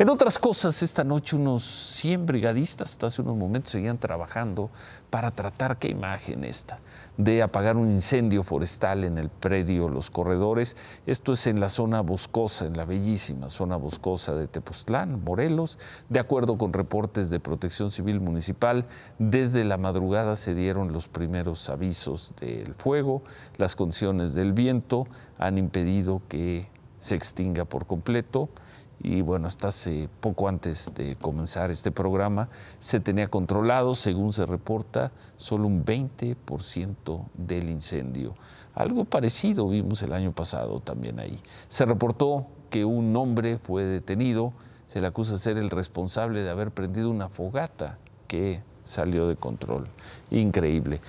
En otras cosas, esta noche unos 100 brigadistas hasta hace unos momentos seguían trabajando para tratar, qué imagen esta, de apagar un incendio forestal en el predio Los Corredores. Esto es en la zona boscosa, en la bellísima zona boscosa de Tepoztlán, Morelos. De acuerdo con reportes de Protección Civil Municipal, desde la madrugada se dieron los primeros avisos del fuego. Las condiciones del viento han impedido que se extinga por completo y bueno, hasta hace poco antes de comenzar este programa se tenía controlado, según se reporta, solo un 20% del incendio. Algo parecido vimos el año pasado también ahí. Se reportó que un hombre fue detenido, se le acusa de ser el responsable de haber prendido una fogata que salió de control. Increíble.